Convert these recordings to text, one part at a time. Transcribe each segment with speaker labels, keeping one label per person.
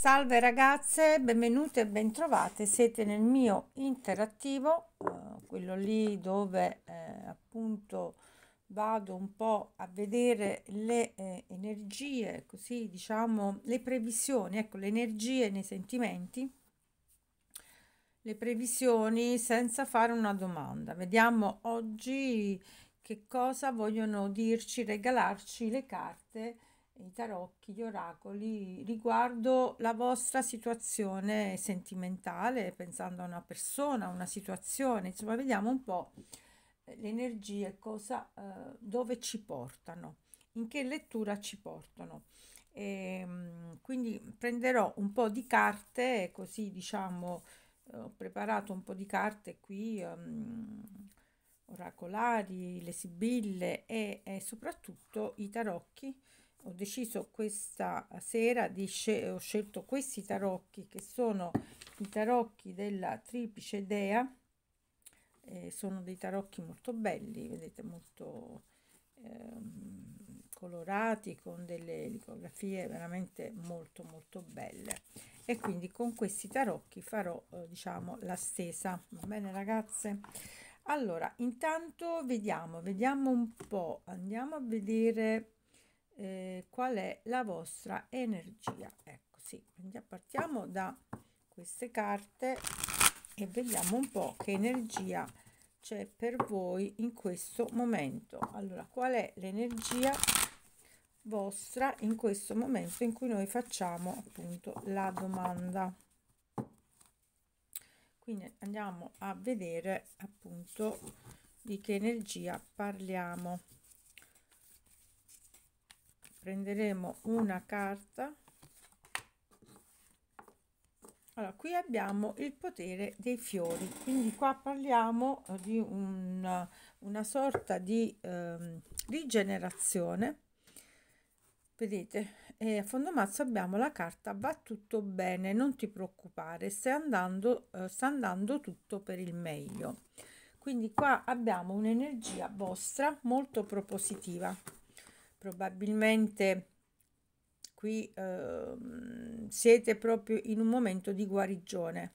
Speaker 1: Salve ragazze, benvenute e bentrovate. Siete nel mio interattivo, eh, quello lì dove eh, appunto vado un po' a vedere le eh, energie, così diciamo le previsioni, ecco le energie nei sentimenti, le previsioni senza fare una domanda. Vediamo oggi che cosa vogliono dirci, regalarci le carte i tarocchi, gli oracoli riguardo la vostra situazione sentimentale, pensando a una persona, a una situazione, insomma, vediamo un po' le energie, cosa, eh, dove ci portano, in che lettura ci portano. E, ehm, quindi prenderò un po' di carte, così diciamo, eh, ho preparato un po' di carte qui. Um, oracolari, le sibille e, e soprattutto i tarocchi ho deciso questa sera di sce- ho scelto questi tarocchi che sono i tarocchi della triplice dea eh, sono dei tarocchi molto belli vedete molto ehm, colorati con delle litografie veramente molto molto belle e quindi con questi tarocchi farò eh, diciamo la stesa va bene ragazze allora intanto vediamo vediamo un po andiamo a vedere eh, qual è la vostra energia. Ecco, sì, partiamo da queste carte e vediamo un po' che energia c'è per voi in questo momento. Allora, qual è l'energia vostra in questo momento in cui noi facciamo appunto la domanda? Quindi andiamo a vedere appunto di che energia parliamo prenderemo una carta allora qui abbiamo il potere dei fiori quindi qua parliamo di un, una sorta di eh, rigenerazione vedete eh, a fondo mazzo abbiamo la carta va tutto bene non ti preoccupare stai andando eh, sta andando tutto per il meglio quindi qua abbiamo un'energia vostra molto propositiva probabilmente qui eh, siete proprio in un momento di guarigione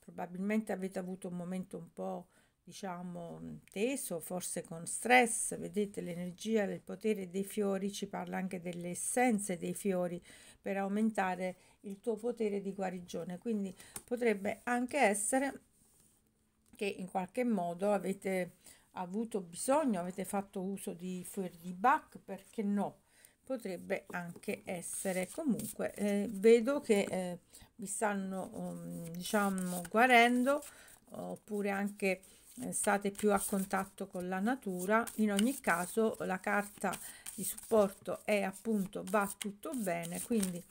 Speaker 1: probabilmente avete avuto un momento un po' diciamo teso forse con stress vedete l'energia del potere dei fiori ci parla anche delle essenze dei fiori per aumentare il tuo potere di guarigione quindi potrebbe anche essere che in qualche modo avete avuto bisogno, avete fatto uso di fuori di Bach, perché no? Potrebbe anche essere. Comunque eh, vedo che eh, vi stanno, um, diciamo, guarendo oppure anche eh, state più a contatto con la natura. In ogni caso la carta di supporto è appunto va tutto bene, quindi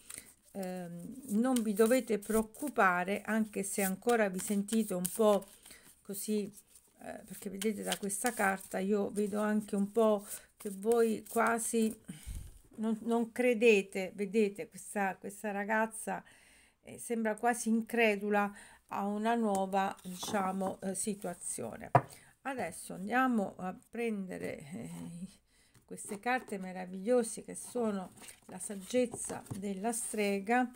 Speaker 1: ehm, non vi dovete preoccupare anche se ancora vi sentite un po' così eh, perché vedete da questa carta io vedo anche un po' che voi quasi non, non credete, vedete questa, questa ragazza eh, sembra quasi incredula a una nuova diciamo eh, situazione. Adesso andiamo a prendere eh, queste carte meravigliose che sono la saggezza della strega,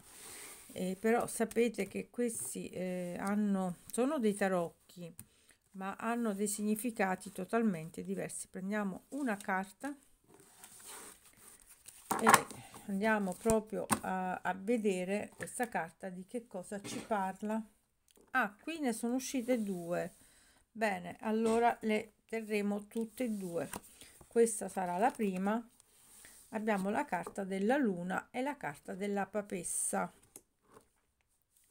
Speaker 1: eh, però sapete che questi hanno, sono dei tarocchi ma hanno dei significati totalmente diversi prendiamo una carta e andiamo proprio a, a vedere questa carta di che cosa ci parla ah qui ne sono uscite due bene allora le terremo tutte e due questa sarà la prima abbiamo la carta della luna e la carta della papessa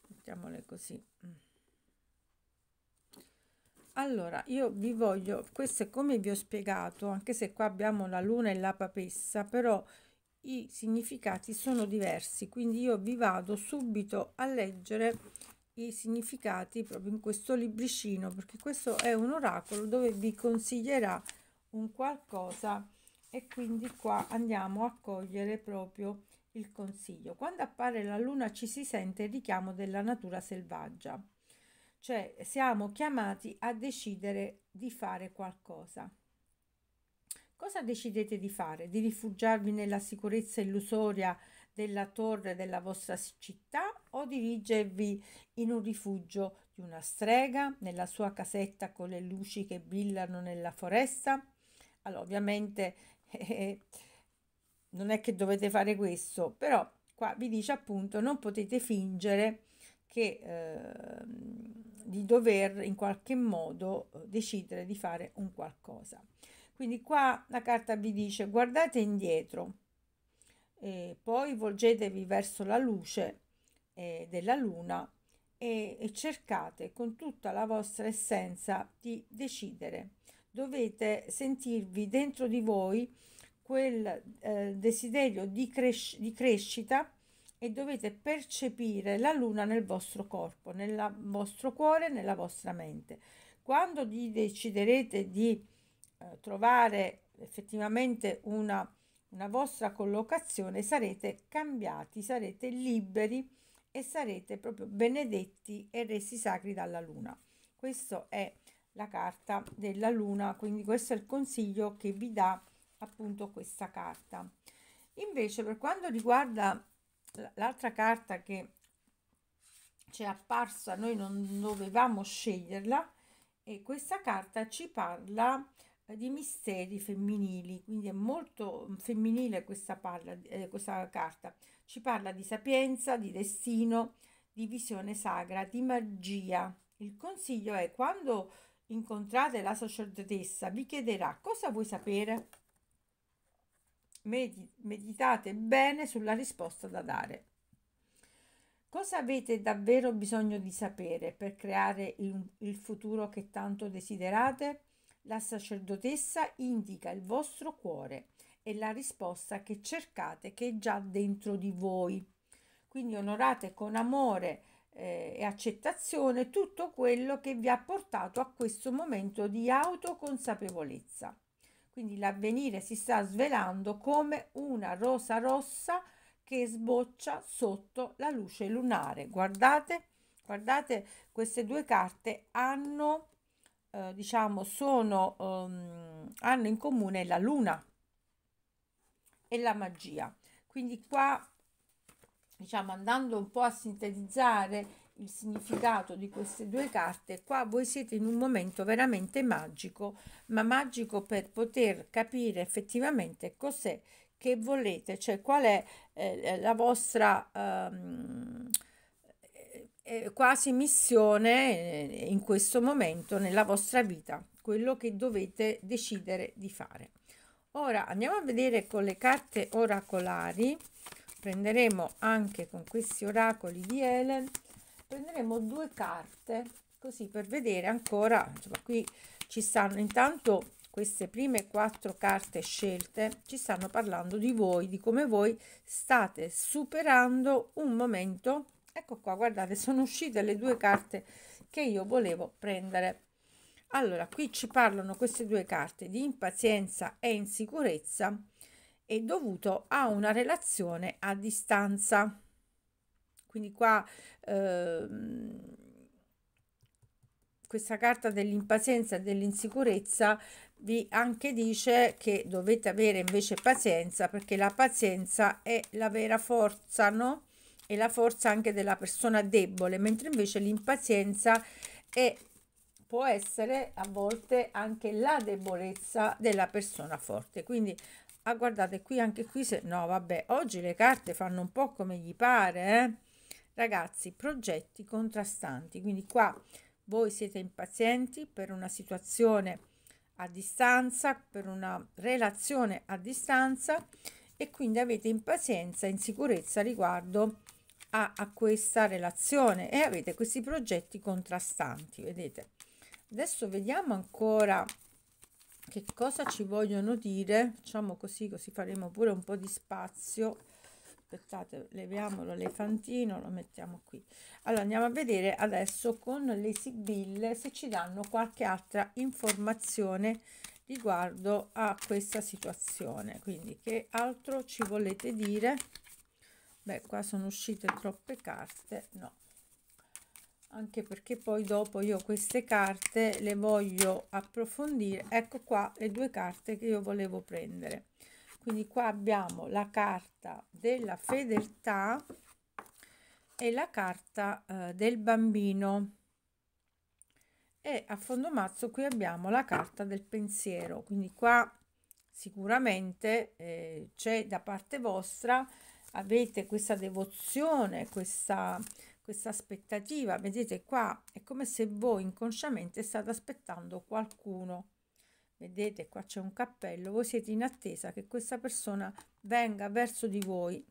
Speaker 1: mettiamole così mm allora io vi voglio questo è come vi ho spiegato anche se qua abbiamo la luna e la papessa però i significati sono diversi quindi io vi vado subito a leggere i significati proprio in questo libricino perché questo è un oracolo dove vi consiglierà un qualcosa e quindi qua andiamo a cogliere proprio il consiglio quando appare la luna ci si sente il richiamo della natura selvaggia cioè siamo chiamati a decidere di fare qualcosa. Cosa decidete di fare? Di rifugiarvi nella sicurezza illusoria della torre della vostra città o dirigervi in un rifugio di una strega, nella sua casetta con le luci che brillano nella foresta? Allora, ovviamente eh, eh non è che dovete fare questo, però qua vi dice appunto non potete fingere che eh, di dover in qualche modo eh, decidere di fare un qualcosa. Quindi qua la carta vi dice guardate indietro, e poi volgetevi verso la luce eh, della luna e, e cercate con tutta la vostra essenza di decidere. Dovete sentirvi dentro di voi quel eh, desiderio di, cres- di, crescita e dovete percepire la luna nel vostro corpo, nel vostro cuore, nella vostra mente. Quando vi deciderete di eh, trovare effettivamente una, una vostra collocazione, sarete cambiati, sarete liberi e sarete proprio benedetti e resi sacri dalla luna. Questa è la carta della luna, quindi questo è il consiglio che vi dà appunto questa carta. Invece per quanto riguarda l'altra carta che ci è apparsa, noi non dovevamo sceglierla, e questa carta ci parla eh, di misteri femminili, quindi è molto femminile questa, parla, eh, questa carta. Ci parla di sapienza, di destino, di visione sacra, di magia. Il consiglio è quando incontrate la sacerdotessa vi chiederà cosa vuoi sapere meditate bene sulla risposta da dare. Cosa avete davvero bisogno di sapere per creare il, il futuro che tanto desiderate? La sacerdotessa indica il vostro cuore e la risposta che cercate che è già dentro di voi. Quindi onorate con amore eh, e accettazione tutto quello che vi ha portato a questo momento di autoconsapevolezza. Quindi l'avvenire si sta svelando come una rosa rossa che sboccia sotto la luce lunare. Guardate, guardate queste due carte hanno, eh, diciamo, sono, um, hanno in comune la luna e la magia. Quindi qua, diciamo, andando un po' a sintetizzare il significato di queste due carte, qua voi siete in un momento veramente magico, ma magico per poter capire effettivamente cos'è che volete, cioè qual è eh, la vostra ehm, eh, eh quasi missione eh, in questo momento nella vostra vita, quello che dovete decidere di fare. Ora andiamo a vedere con le carte oracolari, prenderemo anche con questi oracoli di Helen prenderemo due carte così per vedere ancora insomma qui ci stanno intanto queste prime quattro carte scelte ci stanno parlando di voi di come voi state superando un momento ecco qua guardate sono uscite le due carte che io volevo prendere allora qui ci parlano queste due carte di impazienza e insicurezza e dovuto a una relazione a distanza quindi qua ehm, questa carta dell'impazienza e dell'insicurezza vi anche dice che dovete avere invece pazienza perché la pazienza è la vera forza, no? e la forza anche della persona debole, mentre invece l'impazienza è può essere a volte anche la debolezza della persona forte. Quindi ah, guardate qui anche qui se no, vabbè, oggi le carte fanno un po' come gli pare, eh? Ragazzi, progetti contrastanti, quindi qua voi siete impazienti per una situazione a distanza, per una relazione a distanza e quindi avete impazienza e insicurezza riguardo a, a questa relazione e avete questi progetti contrastanti, vedete? Adesso vediamo ancora che cosa ci vogliono dire, facciamo così, così faremo pure un po' di spazio aspettate leviamolo l'elefantino lo mettiamo qui allora andiamo a vedere adesso con le sibille se ci danno qualche altra informazione riguardo a questa situazione quindi che altro ci volete dire beh qua sono uscite troppe carte no anche perché poi dopo io queste carte le voglio approfondire ecco qua le due carte che io volevo prendere quindi qua abbiamo la carta della fedeltà e la carta eh, del bambino e a fondo mazzo qui abbiamo la carta del pensiero quindi qua sicuramente eh, c'è da parte vostra avete questa devozione questa questa aspettativa vedete qua è come se voi inconsciamente state aspettando qualcuno vedete qua c'è un cappello, voi siete in attesa che questa persona venga verso di voi.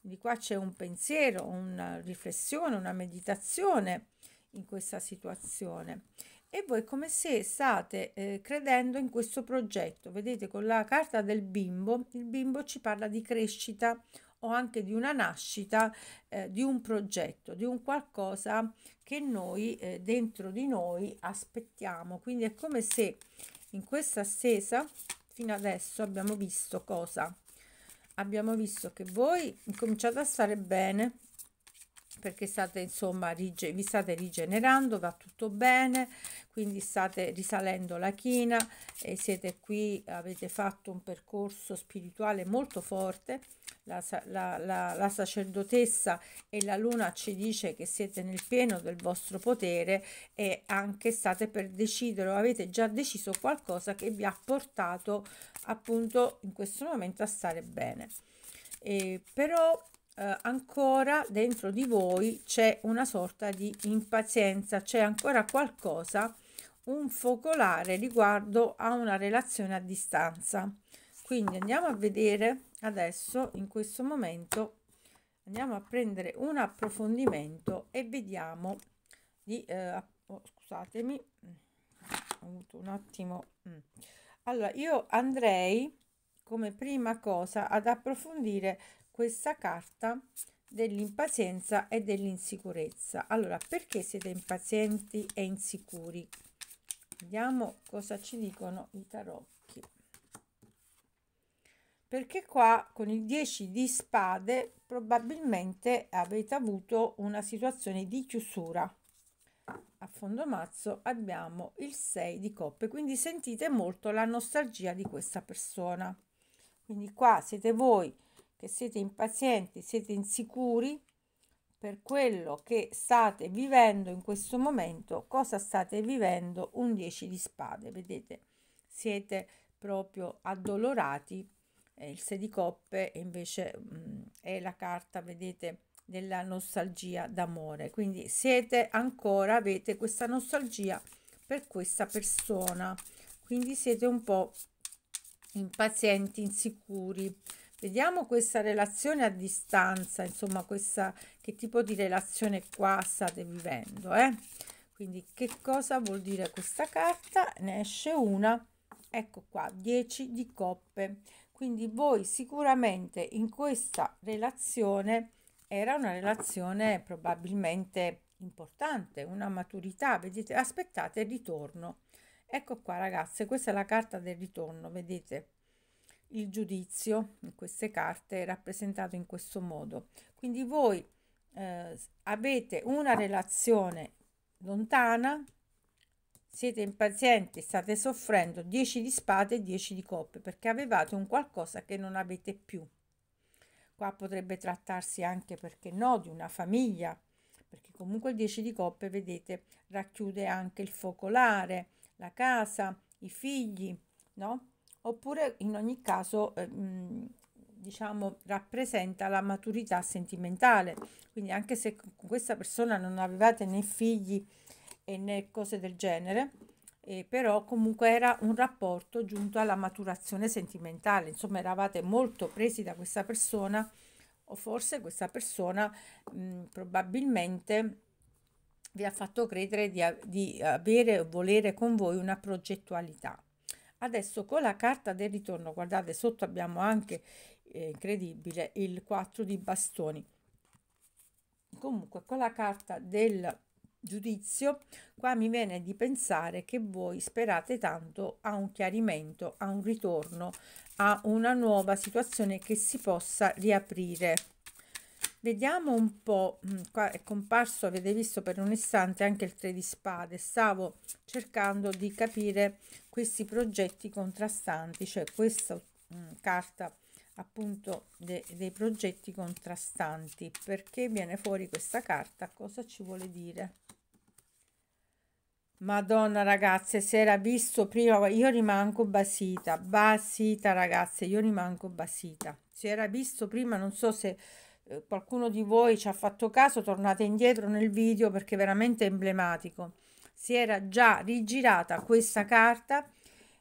Speaker 1: Quindi qua c'è un pensiero, una riflessione, una meditazione in questa situazione e voi come se state eh, credendo in questo progetto. Vedete con la carta del bimbo, il bimbo ci parla di crescita o anche di una nascita, eh, di un progetto, di un qualcosa che noi eh, dentro di noi aspettiamo. Quindi è come se in questa stesa fino adesso abbiamo visto cosa abbiamo visto che voi cominciate a stare bene perché state insomma rige, vi state rigenerando va tutto bene quindi state risalendo la china e siete qui avete fatto un percorso spirituale molto forte la, la, la, la, sacerdotessa e la luna ci dice che siete nel pieno del vostro potere e anche state per decidere o avete già deciso qualcosa che vi ha portato appunto in questo momento a stare bene. E però eh, ancora dentro di voi c'è una sorta di impazienza, c'è ancora qualcosa, un focolare riguardo a una relazione a distanza. Quindi andiamo a vedere adesso in questo momento andiamo a prendere un approfondimento e vediamo di eh, oh, scusatemi mm, ho avuto un attimo mm. allora io andrei come prima cosa ad approfondire questa carta dell'impazienza e dell'insicurezza allora perché siete impazienti e insicuri vediamo cosa ci dicono i tarocchi perché qua con il 10 di spade probabilmente avete avuto una situazione di chiusura a fondo mazzo abbiamo il 6 di coppe quindi sentite molto la nostalgia di questa persona quindi qua siete voi che siete impazienti siete insicuri per quello che state vivendo in questo momento cosa state vivendo un 10 di spade vedete siete proprio addolorati il 6 di coppe invece mh, è la carta, vedete, della nostalgia d'amore. Quindi siete ancora, avete questa nostalgia per questa persona, quindi siete un po' impazienti, insicuri. Vediamo questa relazione a distanza, insomma, questa, che tipo di relazione qua state vivendo, eh? Quindi che cosa vuol dire questa carta? Ne esce una, ecco qua, 10 di coppe. Quindi voi sicuramente in questa relazione era una relazione probabilmente importante, una maturità, vedete, aspettate il ritorno. Ecco qua ragazze, questa è la carta del ritorno, vedete? Il giudizio in queste carte è rappresentato in questo modo. Quindi voi eh, avete una relazione lontana, siete impazienti, state soffrendo 10 di spade e 10 di coppe perché avevate un qualcosa che non avete più. Qua potrebbe trattarsi anche, perché no, di una famiglia, perché comunque il 10 di coppe, vedete, racchiude anche il focolare, la casa, i figli, no? Oppure in ogni caso, eh, diciamo, rappresenta la maturità sentimentale. Quindi anche se con questa persona non avevate né figli e né cose del genere, eh, però comunque era un rapporto giunto alla maturazione sentimentale, insomma eravate molto presi da questa persona o forse questa persona mh, probabilmente vi ha fatto credere di, di avere o volere con voi una progettualità. Adesso con la carta del ritorno, guardate sotto abbiamo anche, eh, incredibile, il 4 di bastoni. Comunque con la carta del ritorno, giudizio, qua mi viene di pensare che voi sperate tanto a un chiarimento, a un ritorno, a una nuova situazione che si possa riaprire. Vediamo un po', mm, qua è comparso, avete visto per un istante anche il 3 di spade, stavo cercando di capire questi progetti contrastanti, cioè questa mh, mm, carta appunto de, dei progetti contrastanti perché viene fuori questa carta cosa ci vuole dire Madonna ragazze, se era visto prima, io rimango basita, basita ragazze, io rimango basita. Se era visto prima, non so se eh, qualcuno di voi ci ha fatto caso, tornate indietro nel video perché è veramente emblematico. Si era già rigirata questa carta,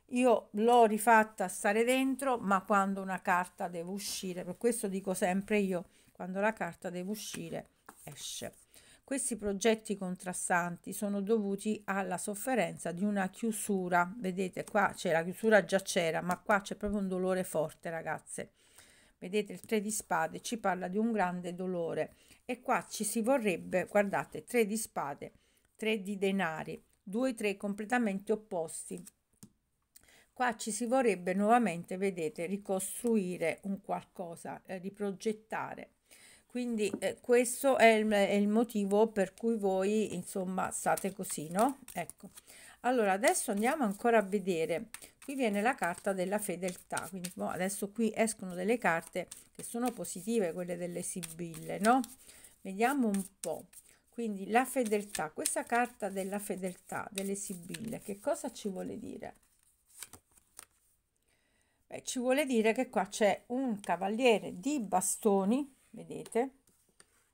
Speaker 1: io l'ho rifatta stare dentro, ma quando una carta deve uscire, per questo dico sempre io, quando la carta deve uscire, esce. Questi progetti contrastanti sono dovuti alla sofferenza di una chiusura. Vedete qua c'è la chiusura già c'era, ma qua c'è proprio un dolore forte, ragazze. Vedete il 3 di spade ci parla di un grande dolore e qua ci si vorrebbe, guardate, 3 di spade, 3 di denari, due 3 completamente opposti. Qua ci si vorrebbe nuovamente, vedete, ricostruire un qualcosa, eh, riprogettare quindi eh, questo è il, è il, motivo per cui voi insomma state così no ecco allora adesso andiamo ancora a vedere qui viene la carta della fedeltà quindi boh, adesso qui escono delle carte che sono positive quelle delle sibille no vediamo un po quindi la fedeltà questa carta della fedeltà delle sibille che cosa ci vuole dire Beh, ci vuole dire che qua c'è un cavaliere di bastoni vedete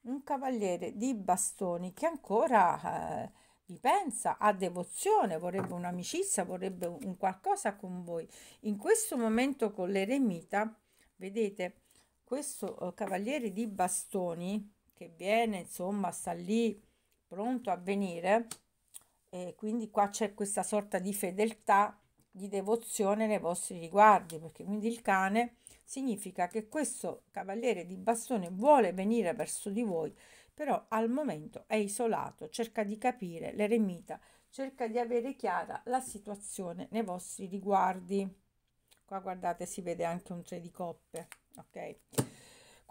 Speaker 1: un cavaliere di bastoni che ancora eh, vi pensa, ha devozione, vorrebbe un'amicizia, vorrebbe un qualcosa con voi. In questo momento con l'eremita, vedete, questo eh, cavaliere di bastoni che viene, insomma, sta lì pronto a venire, e quindi qua c'è questa sorta di fedeltà di devozione nei vostri riguardi, perché quindi il cane significa che questo cavaliere di bastone vuole venire verso di voi, però al momento è isolato, cerca di capire l'eremita, cerca di avere chiara la situazione nei vostri riguardi. Qua guardate si vede anche un tre di coppe, ok?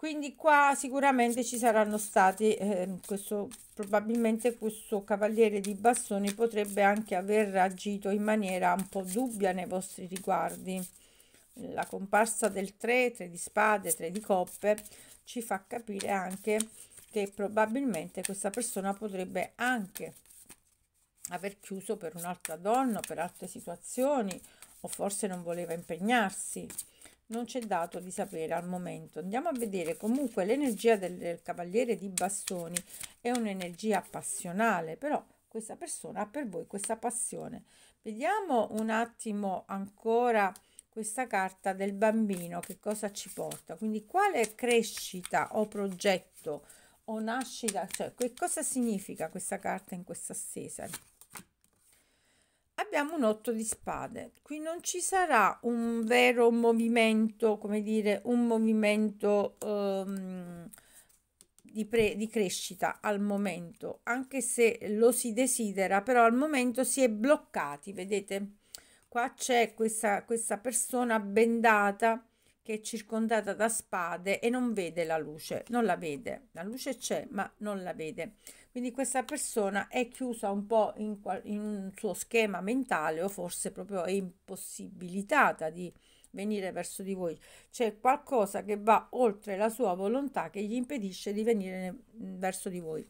Speaker 1: quindi qua sicuramente ci saranno stati eh, questo probabilmente questo cavaliere di bastoni potrebbe anche aver agito in maniera un po' dubbia nei vostri riguardi la comparsa del 3 3 di spade 3 di coppe ci fa capire anche che probabilmente questa persona potrebbe anche aver chiuso per un'altra donna per altre situazioni o forse non voleva impegnarsi non c'è dato di sapere al momento. Andiamo a vedere comunque l'energia del, del, cavaliere di bastoni è un'energia passionale, però questa persona ha per voi questa passione. Vediamo un attimo ancora questa carta del bambino, che cosa ci porta. Quindi quale crescita o progetto o nascita, cioè che cosa significa questa carta in questa stesa? abbiamo un 8 di spade qui non ci sarà un vero movimento come dire un movimento ehm, di, pre, di crescita al momento anche se lo si desidera però al momento si è bloccati vedete qua c'è questa, questa persona bendata che è circondata da spade e non vede la luce, non la vede, la luce c'è ma non la vede. Quindi questa persona è chiusa un po' in, in un suo schema mentale o forse proprio è impossibilitata di venire verso di voi. C'è qualcosa che va oltre la sua volontà che gli impedisce di venire mm, verso di voi.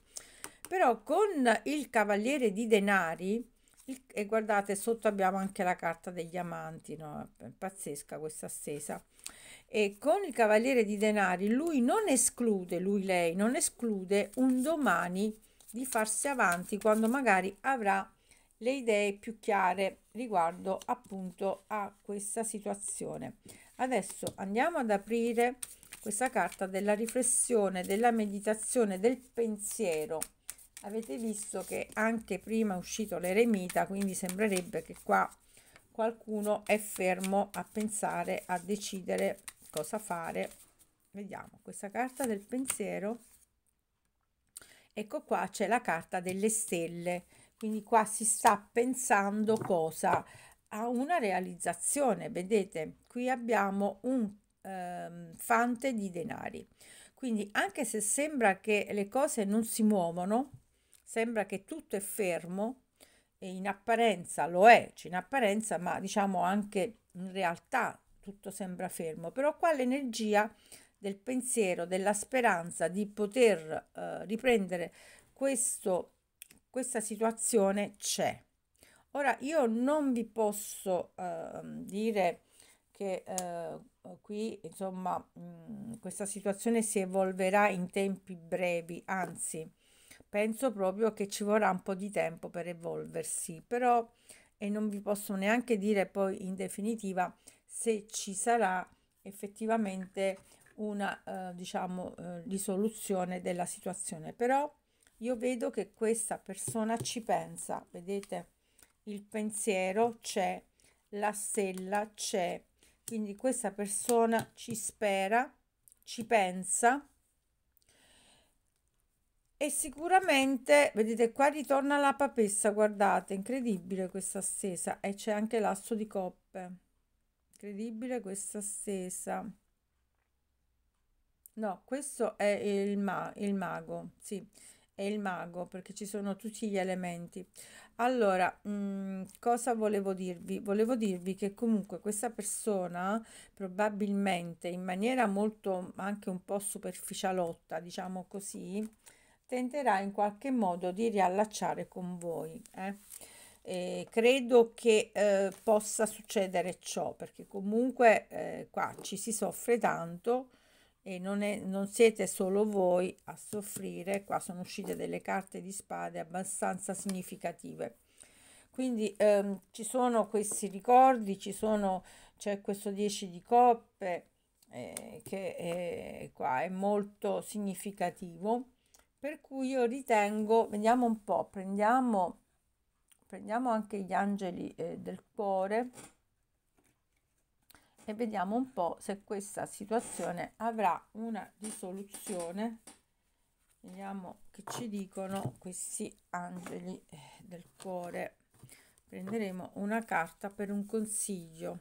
Speaker 1: Però con il cavaliere di denari, il, e guardate sotto abbiamo anche la carta degli amanti, no? è pazzesca questa stesa e con il Cavaliere di Denari lui non esclude, lui lei non esclude un domani di farsi avanti quando magari avrà le idee più chiare riguardo appunto a questa situazione. Adesso andiamo ad aprire questa carta della riflessione, della meditazione, del pensiero. Avete visto che anche prima è uscito l'eremita, quindi sembrerebbe che qua qualcuno è fermo a pensare, a decidere cosa fare vediamo questa carta del pensiero ecco qua c'è la carta delle stelle quindi qua si sta pensando cosa a una realizzazione vedete qui abbiamo un ehm, fante di denari quindi anche se sembra che le cose non si muovono sembra che tutto è fermo e in apparenza lo è cioè in apparenza ma diciamo anche in realtà tutto sembra fermo, però qua l'energia del pensiero, della speranza di poter eh, riprendere questo, questa situazione c'è. Ora io non vi posso eh, dire che eh, qui insomma mh, mm, questa situazione si evolverà in tempi brevi, anzi penso proprio che ci vorrà un po' di tempo per evolversi, però e non vi posso neanche dire poi in definitiva se ci sarà effettivamente una eh, diciamo eh, risoluzione della situazione però io vedo che questa persona ci pensa vedete il pensiero c'è la stella c'è quindi questa persona ci spera ci pensa e sicuramente vedete qua ritorna la papessa guardate incredibile questa stesa e c'è anche l'asso di coppe incredibile questa stesa no questo è il, ma il mago sì è il mago perché ci sono tutti gli elementi allora mh, mm, cosa volevo dirvi volevo dirvi che comunque questa persona probabilmente in maniera molto anche un po superficialotta diciamo così tenterà in qualche modo di riallacciare con voi eh? Eh, credo che eh, possa succedere ciò perché comunque eh, qua ci si soffre tanto e non, è, non siete solo voi a soffrire qua sono uscite delle carte di spade abbastanza significative quindi ehm, ci sono questi ricordi ci sono c'è questo 10 di coppe eh, che è, eh, qua è molto significativo per cui io ritengo vediamo un po' prendiamo prendiamo anche gli angeli eh, del cuore e vediamo un po' se questa situazione avrà una risoluzione. Vediamo che ci dicono questi angeli eh, del cuore. Prenderemo una carta per un consiglio.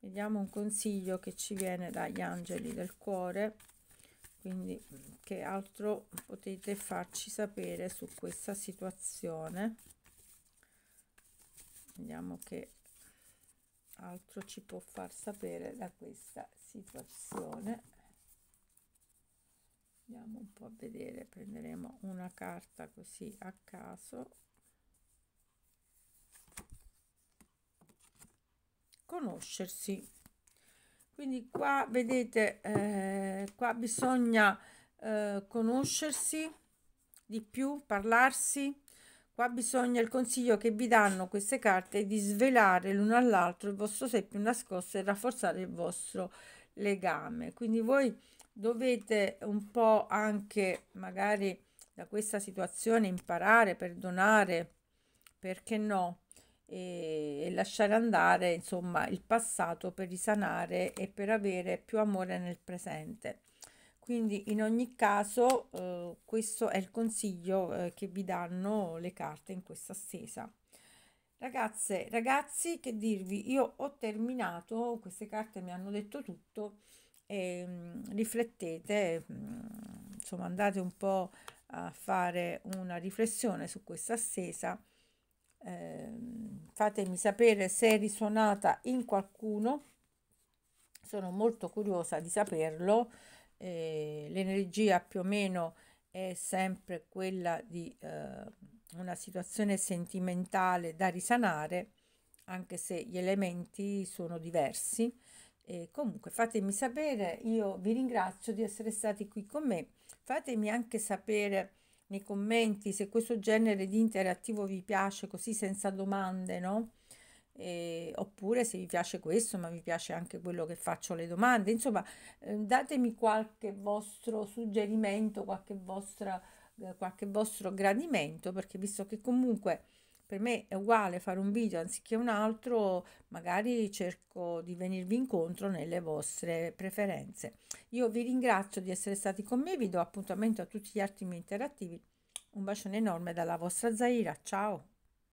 Speaker 1: Vediamo un consiglio che ci viene dagli angeli del cuore quindi che altro potete farci sapere su questa situazione vediamo che altro ci può far sapere da questa situazione andiamo un po' a vedere prenderemo una carta così a caso conoscersi quindi qua vedete eh, qua bisogna eh, conoscersi di più parlarsi qua bisogna il consiglio che vi danno queste carte è di svelare l'uno all'altro il vostro sé più nascosto e rafforzare il vostro legame quindi voi dovete un po' anche magari da questa situazione imparare perdonare perché no e, lasciare andare insomma il passato per risanare e per avere più amore nel presente quindi in ogni caso eh, questo è il consiglio eh, che vi danno le carte in questa stesa ragazze ragazzi che dirvi io ho terminato queste carte mi hanno detto tutto e, mh, mm, riflettete mh, mm, insomma andate un po' a fare una riflessione su questa stesa eh, fatemi sapere se è risuonata in qualcuno sono molto curiosa di saperlo eh, l'energia più o meno è sempre quella di eh, una situazione sentimentale da risanare anche se gli elementi sono diversi e comunque fatemi sapere, io vi ringrazio di essere stati qui con me, fatemi anche sapere nei commenti se questo genere di interattivo vi piace così senza domande, no? E, oppure se vi piace questo ma vi piace anche quello che faccio le domande insomma eh, datemi qualche vostro suggerimento qualche vostra eh, qualche vostro gradimento perché visto che comunque per me è uguale fare un video anziché un altro, magari cerco di venirvi incontro nelle vostre preferenze. Io vi ringrazio di essere stati con me, vi do appuntamento a tutti gli arti interattivi. Un bacione enorme dalla vostra Zaira, ciao!